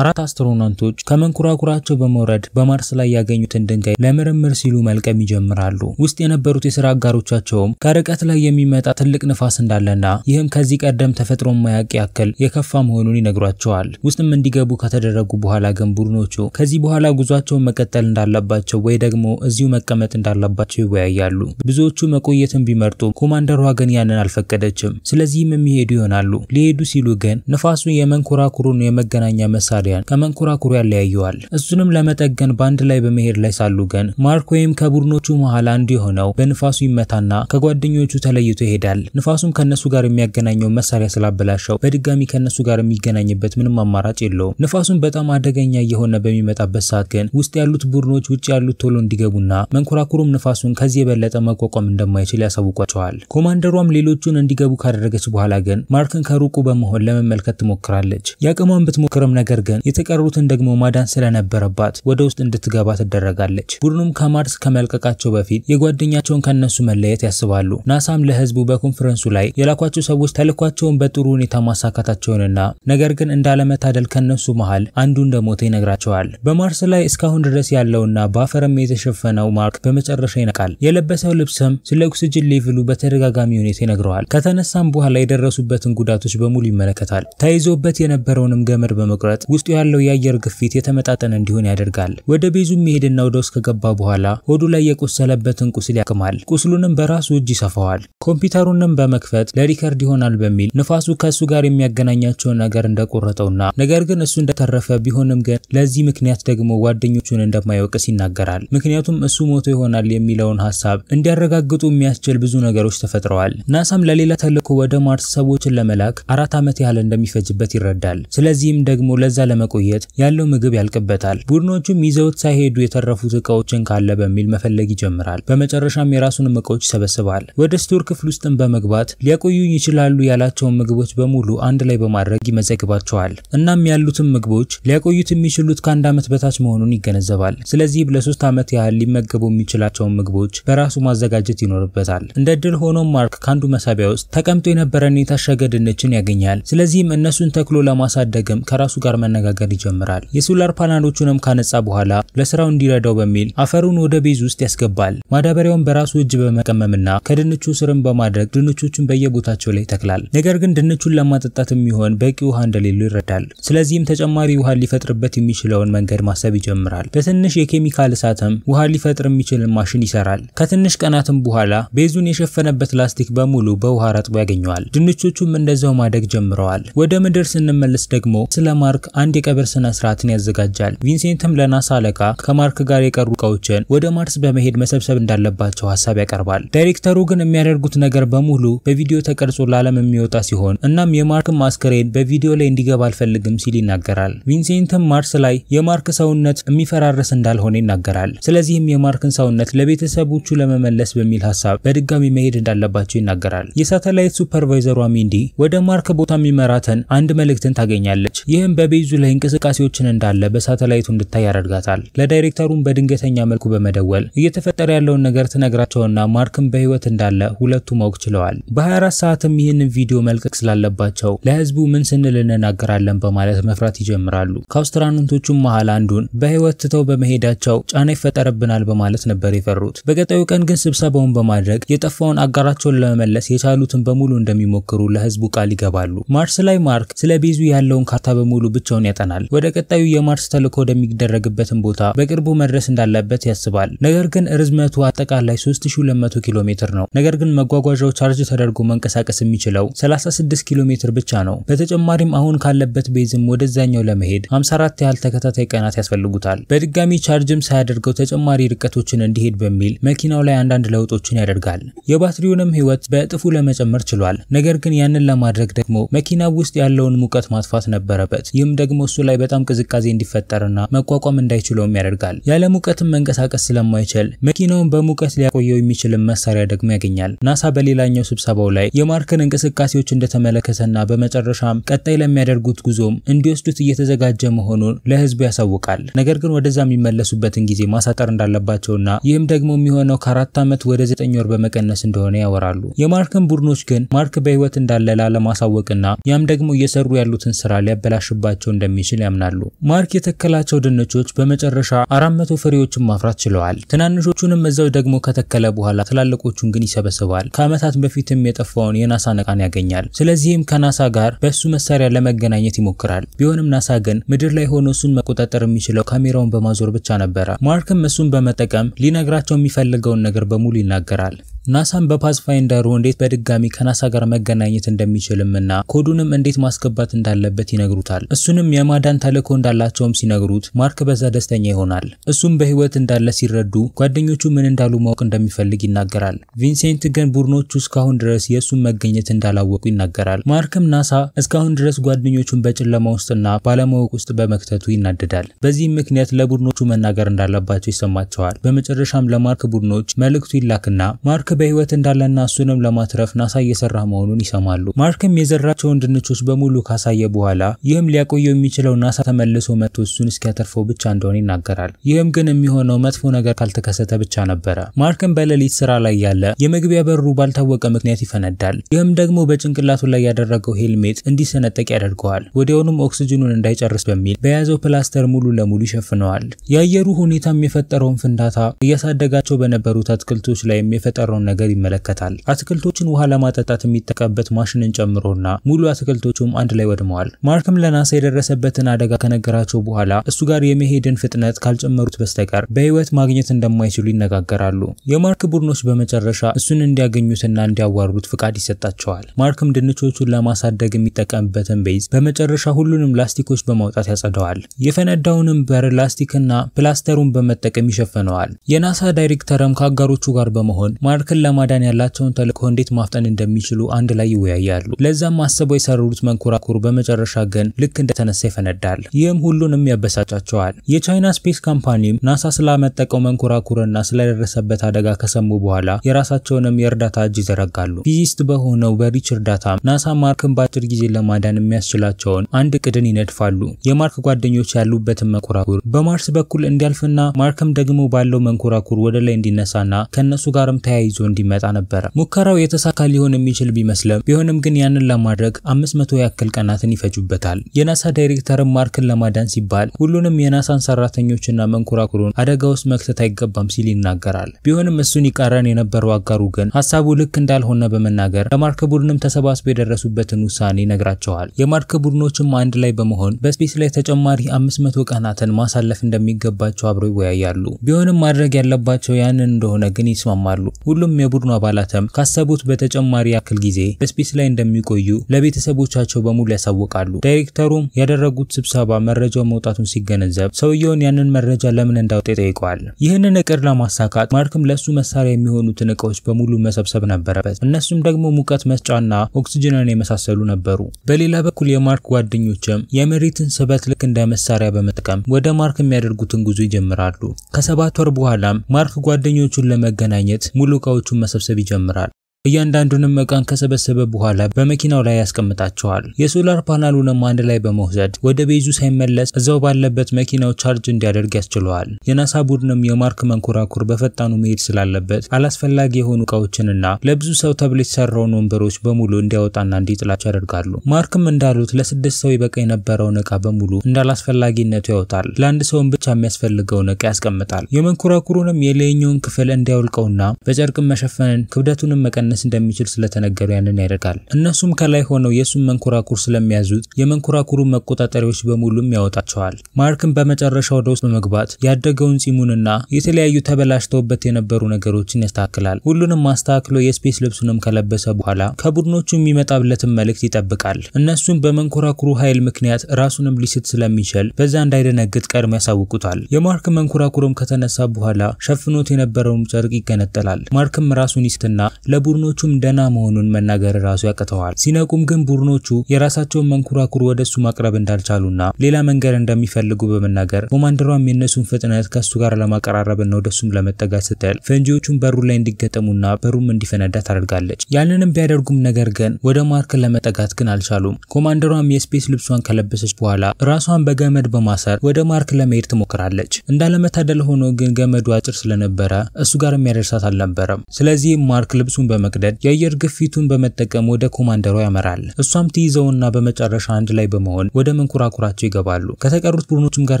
አራት አስትሮናውቶች ከመንኮራኩራቸው በመውረድ በማርስ ላይ ያገኙትን ድንጋይ ለምርምር ሲሉ መልቀም ይጀምራሉ። ውስጥ የነበሩት የስራ አጋሮቻቸውም ከርቀት ላይ የሚመጣ ትልቅ ንፋስ እንዳለና ይህም ከዚህ ቀደም ተፈጥሮ ማያቅ ያክል የከፋ መሆኑን ይነግሯቸዋል። ውስጥም እንዲገቡ ከተደረጉ በኋላ ግን ቡድኖቹ ከዚህ በኋላ ጉዟቸውን መቀጠል እንዳለባቸው ወይ ደግሞ እዚሁ መቀመጥ እንዳለባቸው ይወያያሉ። ብዙዎቹ መቆየትን ቢመርጡም ኮማንደሯ ግን ያንን አልፈቀደችም። ስለዚህም የሚሄዱ ይሆናሉ። ሊሄዱ ሲሉ ግን ንፋሱ የመንኮራኩሩን የመገናኛ መሳሪያ ታዲያን ከመንኮራኩሩ ያለያየዋል። እሱንም ለመጠገን በአንድ ላይ በመሄድ ላይ ሳሉ ግን ማርክ ወይም ከቡድኖቹ መሃል አንዱ የሆነው በንፋሱ ይመታና ከጓደኞቹ ተለይቶ ይሄዳል። ንፋሱም ከነሱ ጋር የሚያገናኘው መሳሪያ ስላበላሸው በድጋሚ ከነሱ ጋር የሚገናኝበት ምንም አማራጭ የለውም። ንፋሱም በጣም አደገኛ እየሆነ በሚመጣበት ሰዓት ግን ውስጥ ያሉት ቡድኖች ውጭ ያሉት ቶሎ እንዲገቡና መንኮራኩሩም ንፋሱን ከዚህ የበለጠ መቋቋም እንደማይችል ያሳውቋቸዋል። ኮማንደሯም ሌሎቹን እንዲገቡ ካደረገች በኋላ ግን ማርክን ከሩቁ በመሆን ለመመልከት ትሞክራለች። የአቅሟን ብትሞክርም ነገር ግን ግን የተቀሩትን ደግሞ ማዳን ስለነበረባት ወደ ውስጥ እንድትገባ ትደረጋለች። ቡድኑም ከማርስ ከመልቀቃቸው በፊት የጓደኛቸውን ከነሱ መለየት ያስባሉ። ናሳም ለህዝቡ በኮንፈረንሱ ላይ የላኳቸው ሰዎች ተልኳቸውን በጥሩ ሁኔታ ማሳካታቸውንና ነገር ግን እንዳለመታደል ከነሱ መሃል አንዱ እንደሞተ ይነግራቸዋል። በማርስ ላይ እስካሁን ድረስ ያለውና በአፈርም የተሸፈነው ማርክ በመጨረሻ ይነቃል። የለበሰው ልብስም ስለ ኦክስጅን ሌቭሉ በተደጋጋሚ ሁኔታ ይነግረዋል። ከተነሳም በኋላ የደረሱበትን ጉዳቶች በሙሉ ይመለከታል። ተይዞበት የነበረውንም ገመድ በመቁረጥ በውስጡ ያለው የአየር ግፊት የተመጣጠነ እንዲሆን ያደርጋል። ወደ ቤዙ የሚሄድና ወደ ውስጥ ከገባ በኋላ ሆዱ ላይ የቆሰለበትን ቁስል ያክማል። ቁስሉንም በራሱ እጅ ይሰፋዋል። ኮምፒውተሩንም በመክፈት ለሪከርድ ይሆናል በሚል ንፋሱ ከእሱ ጋር የሚያገናኛቸውን ነገር እንደቆረጠውና ነገር ግን እሱ እንደተረፈ ቢሆንም ግን ለዚህ ምክንያት ደግሞ ጓደኞቹን እንደማይወቅስ ይናገራል። ምክንያቱም እሱ ሞቶ ይሆናል የሚለውን ሀሳብ እንዲያረጋግጡ የሚያስችል ብዙ ነገሮች ተፈጥረዋል። ናሳም ለሌላ ተልዕኮ ወደ ማርስ ሰዎችን ለመላክ አራት ዓመት ያህል እንደሚፈጅበት ይረዳል። ስለዚህም ደግሞ ለዛ ላለመቆየት ያለው ምግብ ያልቅበታል። ቡድኖቹም ይዘውት ሳይሄዱ የተረፉት እቃዎችን ካለ በሚል መፈለግ ይጀምራል። በመጨረሻም የራሱንም እቃዎች ይሰበስባል። ወደ ስቶር ክፍል ውስጥም በመግባት ሊያቆዩኝ ይችላሉ ያላቸውን ምግቦች በሙሉ አንድ ላይ በማድረግ ይመዘግባቸዋል። እናም ያሉትን ምግቦች ሊያቆዩት የሚችሉት ከአንድ ዓመት በታች መሆኑን ይገነዘባል። ስለዚህ ለሶስት ዓመት ያህል ሊመገቡ የሚችላቸውን ምግቦች በራሱ ማዘጋጀት ይኖርበታል። እንደ ድል ሆኖ ማርክ ከአንዱ መሳቢያ ውስጥ ተቀምጦ የነበረን የታሸገ ድንችን ያገኛል። ስለዚህም እነሱን ተክሎ ለማሳደግም ከራሱ ጋር መ ማነጋገር ይጀምራል። የሶላር ፓናሎቹንም ካነጻ በኋላ ለስራው እንዲረዳው በሚል አፈሩን ወደ ቤዝ ውስጥ ያስገባል። ማዳበሪያውን በራሱ እጅ በመቀመምና ከድንቹ ስርም በማድረግ ድንቾቹን በየቦታቸው ላይ ይተክላል። ነገር ግን ድንቹን ለማጠጣት የሚሆን በቂ ውሃ እንደሌለው ይረዳል። ስለዚህም ተጨማሪ ውሃ ሊፈጥርበት የሚችለውን መንገድ ማሰብ ይጀምራል። በትንሽ የኬሚካል እሳትም ውሃ ሊፈጥር የሚችልን ማሽን ይሰራል። ከትንሽ ቀናትም በኋላ ቤዙን የሸፈነበት ላስቲክ በሙሉ በውሃ ረጥቦ ያገኘዋል። ድንቾቹም እንደዛው ማደግ ጀምረዋል። ወደ ምድር ስንመለስ ደግሞ ስለ ማርክ አንድ የቀብር ስነ ስርዓትን ያዘጋጃል። ቪንሴንትም ለናሳ አለቃ ከማርክ ጋር የቀሩ እቃዎችን ወደ ማርስ በመሄድ መሰብሰብ እንዳለባቸው ሀሳብ ያቀርባል። ዳይሬክተሩ ግን የሚያደርጉት ነገር በሙሉ በቪዲዮ ተቀርጾ ለዓለም የሚወጣ ሲሆን እናም የማርክ ማስክሬን በቪዲዮ ላይ እንዲገባ አልፈልግም ሲል ይናገራል። ቪንሴንትም ማርስ ላይ የማርክ ሰውነት የሚፈራረስ እንዳልሆነ ይናገራል። ስለዚህም የማርክን ሰውነት ለቤተሰቦቹ ለመመለስ በሚል ሀሳብ በድጋሚ መሄድ እንዳለባቸው ይናገራል። የሳተላይት ሱፐርቫይዘሯ ሚንዲ ወደ ማርክ ቦታ የሚመራትን አንድ መልእክትን ታገኛለች። ይህም በቤዙ ላይ እንቅስቃሴዎችን እንዳለ በሳተላይቱ እንድታይ ያደርጋታል። ለዳይሬክተሩም በድንገተኛ መልኩ በመደወል እየተፈጠረ ያለውን ነገር ትነግራቸውና ማርክም በህይወት እንዳለ ሁለቱ ማወቅ ችለዋል። በ24 ሰዓትም ይህንን ቪዲዮ መልቀቅ ስላለባቸው ለህዝቡ ምን ስንል እንናገራለን በማለት መፍራት ይጀምራሉ። ከአውስትራኖቶቹም መሀል አንዱን በህይወት ትተው በመሄዳቸው ጫና ይፈጠርብናል በማለት ነበር የፈሩት። በቀጣዩ ቀን ግን ስብሰባውን በማድረግ የጠፋውን አጋራቸውን ለመመለስ የቻሉትን በሙሉ እንደሚሞክሩ ለህዝቡ ቃል ይገባሉ። ማርስ ላይ ማርክ ስለ ቤዙ ያለውን ካርታ በሙሉ ብቻውን ሁኔታውን ያጠናል። ወደ ቀጣዩ የማርስ ተልዕኮ ወደሚደረግበትን ቦታ በቅርቡ መድረስ እንዳለበት ያስባል። ነገር ግን ርዝመቱ አጠቃላይ 3200 ኪሎ ሜትር ነው። ነገር ግን መጓጓዣው ቻርጅ ተደርጎ መንቀሳቀስ የሚችለው 36 ኪሎ ሜትር ብቻ ነው። በተጨማሪም አሁን ካለበት ቤዝም ወደዛኛው ለመሄድ 54 ያህል ተከታታይ ቀናት ያስፈልጉታል። በድጋሚ ቻርጅም ሳያደርገው ተጨማሪ ርቀቶችን እንዲሄድ በሚል መኪናው ላይ አንዳንድ ለውጦችን ያደርጋል። የባትሪውንም ህይወት በእጥፉ ለመጨመር ችሏል። ነገር ግን ያንን ለማድረግ ደግሞ መኪናው ውስጥ ያለውን ሙቀት ማጥፋት ነበረበት። ይህም ደግሞ ደግሞ እሱ ላይ በጣም ቅዝቃዜ እንዲፈጠርና መቋቋም እንዳይችለውም ያደርጋል። ያለ ሙቀትም መንቀሳቀስ ስለማይችል መኪናውን በሙቀት ሊያቆየው የሚችል መሳሪያ ደግሞ ያገኛል። ናሳ በሌላኛው ስብሰባው ላይ የማርክን እንቅስቃሴዎች እንደተመለከተና በመጨረሻም ቀጣይ ለሚያደርጉት ጉዞም እንዲወስዱት እየተዘጋጀ መሆኑን ለህዝቡ ያሳውቃል። ነገር ግን ወደዛ የሚመለሱበትን ጊዜ ማሳጠር እንዳለባቸውና ይህም ደግሞ የሚሆነው ከአራት ዓመት ወደ ዘጠኝ ወር በመቀነስ እንደሆነ ያወራሉ። የማርክን ቡድኖች ግን ማርክ በህይወት እንዳለ ላለማሳወቅና ያም ደግሞ እየሰሩ ያሉትን ስራ ሊያበላሽባቸው እንደሚችል ያምናሉ። ማርክ የተከላቸው ድንቾች በመጨረሻ 400 ፍሬዎችን ማፍራት ችለዋል። ትናንሾቹንም እዛው ደግሞ ከተከለ በኋላ ትላልቆቹን ግን ይሰበስባል። ከዓመታት በፊትም የጠፋውን የናሳ ነቃን ያገኛል። ስለዚህም ከናሳ ጋር በእሱ መሳሪያ ለመገናኘት ይሞክራል። ቢሆንም ናሳ ግን ምድር ላይ ሆኖ እሱን መቆጣጠር የሚችለው ካሜራውን በማዞር ብቻ ነበረ። ማርክም እሱን በመጠቀም ሊነግራቸው የሚፈልገውን ነገር በሙሉ ይናገራል። ናሳን በፓስፋይንደሩ እንዴት በድጋሚ ከናሳ ጋር መገናኘት እንደሚችልም እና ኮዱንም እንዴት ማስገባት እንዳለበት ይነግሩታል። እሱንም የማዳን ተልእኮ እንዳላቸውም ሲነግሩት ማርክ በዛ ደስተኛ ይሆናል። እሱም በህይወት እንዳለ ሲረዱ ጓደኞቹ ምን እንዳሉ ማወቅ እንደሚፈልግ ይናገራል። ቪንሴንት ግን ቡድኖቹ እስካሁን ድረስ የእሱን መገኘት እንዳላወቁ ይናገራል። ማርክም ናሳ እስካሁን ድረስ ጓደኞቹን በጨለማ ውስጥና ባለማወቅ ውስጥ በመክተቱ ይናደዳል። በዚህም ምክንያት ለቡድኖቹ መናገር እንዳለባቸው ይሰማቸዋል። በመጨረሻም ለማርክ ቡድኖች መልእክቱ ይላክና ማርክ በህይወት እንዳለና እሱንም ለማትረፍ ናሳ እየሰራ መሆኑን ይሰማሉ። ማርክም የዘራቸውን ድንቾች በሙሉ ካሳየ በኋላ ይህም ሊያቆየው የሚችለው ናሳ ተመልሶ መጥቶ እሱን እስኪያተርፈው ብቻ እንደሆነ ይናገራል። ይህም ግን የሚሆነው መጥፎ ነገር ካልተከሰተ ብቻ ነበረ። ማርክም በሌሊት ስራ ላይ ያለ የመግቢያ በሩ ባልታወቀ ምክንያት ይፈነዳል። ይህም ደግሞ በጭንቅላቱ ላይ ያደረገው ሄልሜት እንዲሰነጠቅ ያደርገዋል። ወዲያውኑም ኦክስጅኑን እንዳይጨርስ በሚል በያዘው ፕላስተር ሙሉ ለሙሉ ይሸፍነዋል። የአየሩ ሁኔታም የፈጠረውን ፍንዳታ እያሳደጋቸው በነበሩት አትክልቶች ላይ የፈጠረው የሚሰራውን ነገር ይመለከታል። አትክልቶችን ውሃ ለማጠጣት የሚጠቀምበት ማሽንን ጨምሮና ሙሉ አትክልቶቹም አንድ ላይ ወድመዋል። ማርክም ለናሳ የደረሰበትን አደጋ ከነገራቸው በኋላ እሱ ጋር የመሄድን ፍጥነት ካልጨመሩት በስተቀር በህይወት ማግኘት እንደማይችሉ ይነጋገራሉ። የማርክ ቡድኖች በመጨረሻ እሱን እንዲያገኙትና እንዲያዋሩት ፍቃድ ይሰጣቸዋል። ማርክም ድንቾቹን ለማሳደግ የሚጠቀምበትን ቤዝ በመጨረሻ ሁሉንም ላስቲኮች በማውጣት ያጸደዋል። የፈነዳውንም በር ላስቲክና ፕላስተሩን በመጠቀም ይሸፍነዋል። የናሳ ዳይሬክተርም ከአጋሮቹ ጋር በመሆን ማርክ ታሪክን ለማዳን ያላቸውን ተልእኮ እንዴት ማፍጠን እንደሚችሉ አንድ ላይ ይወያያሉ። ለዛም አስበው የሰሩት መንኮራኩር በመጨረሻ ግን ልክ እንደተነሳ ይፈነዳል። ይህም ሁሉንም ያበሳጫቸዋል። የቻይና ስፔስ ካምፓኒም ናሳ ስላመጠቀው መንኮራኩርና ስለደረሰበት አደጋ ከሰሙ በኋላ የራሳቸውንም የእርዳታ እጅ ይዘረጋሉ። ፊዚስት በሆነው በሪች ዳታም ናሳ ማርክን በአጭር ጊዜ ለማዳን የሚያስችላቸውን አንድ ቅድን ይነድፋሉ። የማርክ ጓደኞች ያሉበትን መንኮራኩር በማርስ በኩል እንዲያልፍና ማርክም ደግሞ ባለው መንኮራኩር ወደ ላይ እንዲነሳና ከእነሱ ጋርም ተያይዞ እንዲመጣ ነበረ። ሙከራው የተሳካ ሊሆን የሚችል ቢመስልም ቢሆንም ግን ያንን ለማድረግ 500 ያክል ቀናትን ይፈጁበታል። የናሳ ዳይሬክተርን ማርክን ለማዳን ሲባል ሁሉንም የናሳን ሰራተኞችና መንኮራኩሩን አደጋ ውስጥ መክተት አይገባም ሲል ይናገራል። ቢሆንም እሱን ይቃረን የነበረው አጋሩ ግን ሀሳቡ ልክ እንዳልሆነ በመናገር ለማርክ ቡድንም ተሰባስበው የደረሱበትን ውሳኔ ነግራቸዋል። የማርክ ቡድኖችም አንድ ላይ በመሆን በስፔስ ላይ ተጨማሪ 500 ቀናትን ማሳለፍ እንደሚገባቸው አብረው ይወያያሉ። ቢሆንም ማድረግ ያለባቸው ያንን እንደሆነ ግን ይስማማሉ። ሁሉም ሁሉም የቡድኑ አባላትም ካሰቡት በተጨማሪ ያክል ጊዜ በስፔስ ላይ እንደሚቆዩ ለቤተሰቦቻቸው በሙሉ ያሳውቃሉ። ዳይሬክተሩም ያደረጉት ስብሰባ መረጃው መውጣቱን ሲገነዘብ ሰውየውን ያንን መረጃ ለምን እንዳወጣ ይጠይቀዋል። ይህንን እቅድ ለማሳካት ማርክም ለሱ መሳሪያ የሚሆኑትን እቃዎች በሙሉ መሰብሰብ ነበረበት። እነሱም ደግሞ ሙቀት መስጫና ኦክስጅንን የመሳሰሉ ነበሩ። በሌላ በኩል የማርክ ጓደኞችም የመሬትን ስበት ልክ እንደ መሳሪያ በመጠቀም ወደ ማርክ የሚያደርጉትን ጉዞ ይጀምራሉ። ከሰባት ወር በኋላም ማርክ ጓደኞቹን ለመገናኘት ሙሉ እቃዎች ቃሎቹን መሰብሰብ ይጀምራል። እያንዳንዱንም እቃን ከሰበሰበ በኋላ በመኪናው ላይ ያስቀምጣቸዋል። የሶላር ፓናሉንም አንድ ላይ በመውሰድ ወደ ቤዙ ሳይመለስ እዛው ባለበት መኪናው ቻርጅ እንዲያደርግ ያስችለዋል። የናሳ ቡድንም የማርክ መንኮራኩር በፈጣኑ መሄድ ስላለበት አላስፈላጊ የሆኑ እቃዎችንና ለብዙ ሰው ተብሎ የተሰራውን ወንበሮች በሙሉ እንዲያወጣና እንዲጥላቸው ያደርጋሉ። ማርክም እንዳሉት ለስድስት ሰው ይበቃ የነበረውን እቃ በሙሉ እንዳላስፈላጊነቱ ያወጣል። ለአንድ ሰውን ብቻ የሚያስፈልገውን እቃ ያስቀምጣል። የመንኮራኩሩንም የላይኛውን ክፍል እንዲያወልቀውና በጨርቅም መሸፈንን ክብደቱንም መቀነስ ሊቀንስ እንደሚችል ስለተነገሩ ያንን ያደርጋል። እነሱም ከላይ ሆነው የእሱን መንኮራኩር ስለሚያዙት የመንኮራኩሩ መቆጣጠሪያዎች በሙሉም ያወጣቸዋል። ማርክም በመጨረሻ ወደ ውስጥ በመግባት ያደገውን ጺሙንና የተለያዩ ተበላሽተውበት የነበሩ ነገሮችን ያስተካክላል። ሁሉንም አስተካክሎ የስፔስ ልብሱንም ከለበሰ በኋላ ከቡድኖቹ የሚመጣብለትን መልእክት ይጠብቃል። እነሱም በመንኮራኩሩ ኃይል ምክንያት ራሱንም ሊስት ስለሚችል በዛ እንዳይደነግጥ ቀድሞ ያሳውቁታል። የማርክ መንኮራኩሩም ከተነሳ በኋላ ሸፍኖት የነበረውም ጨርቅ ይገነጠላል። ማርክም ራሱን ይስትና ለቡድኑ ቡድኖቹም ደና መሆኑን መናገር ራሱ ያቅተዋል። ሲነቁም ግን ቡድኖቹ የራሳቸውን መንኩራኩር ወደ እሱ ማቅረብ እንዳልቻሉና ሌላ መንገድ እንደሚፈልጉ በመናገር ኮማንደሯም የእነሱን ፍጥነት ከእሱ ጋር ለማቀራረብና ወደሱም ለመጠጋት ስትል ፈንጂዎቹን በሩ ላይ እንዲገጠሙና በሩም እንዲፈነዳ ታደርጋለች። ያንንም ቢያደርጉም ነገር ግን ወደ ማርክ ለመጠጋት ግን አልቻሉም። ኮማንደሯም የስፔስ ልብሷን ከለበሰች በኋላ ራሷን በገመድ በማሰር ወደ ማርክ ለመሄድ ትሞክራለች። እንዳለመታደል ሆኖ ግን ገመዱ አጭር ስለነበረ እሱ ጋር የሚያደርሳት አልነበረም። ስለዚህም ማርክ ልብሱን በመ ለማቅደድ የአየር ግፊቱን በመጠቀም ወደ ኮማንደሯ ያመራል። እሷም ትይዘውና በመጨረሻ አንድ ላይ በመሆን ወደ መንኮራኩራቸው ይገባሉ። ከተቀሩት ቡድኖችም ጋር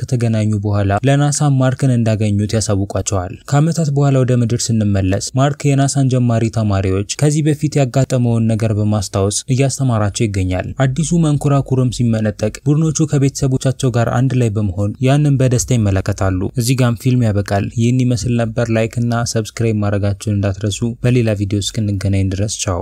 ከተገናኙ በኋላ ለናሳ ማርክን እንዳገኙት ያሳውቋቸዋል። ከዓመታት በኋላ ወደ ምድር ስንመለስ ማርክ የናሳን ጀማሪ ተማሪዎች ከዚህ በፊት ያጋጠመውን ነገር በማስታወስ እያስተማራቸው ይገኛል። አዲሱ መንኮራኩርም ሲመነጠቅ ቡድኖቹ ከቤተሰቦቻቸው ጋር አንድ ላይ በመሆን ያንን በደስታ ይመለከታሉ። እዚህ ጋም ፊልም ያበቃል። ይህን ይመስል ነበር። ላይክ እና ሰብስክራይብ ማድረጋችሁን እንዳትረሱ። በሌላ ቪዲዮ እስክንገ እስክንገናኝ ድረስ ቻው።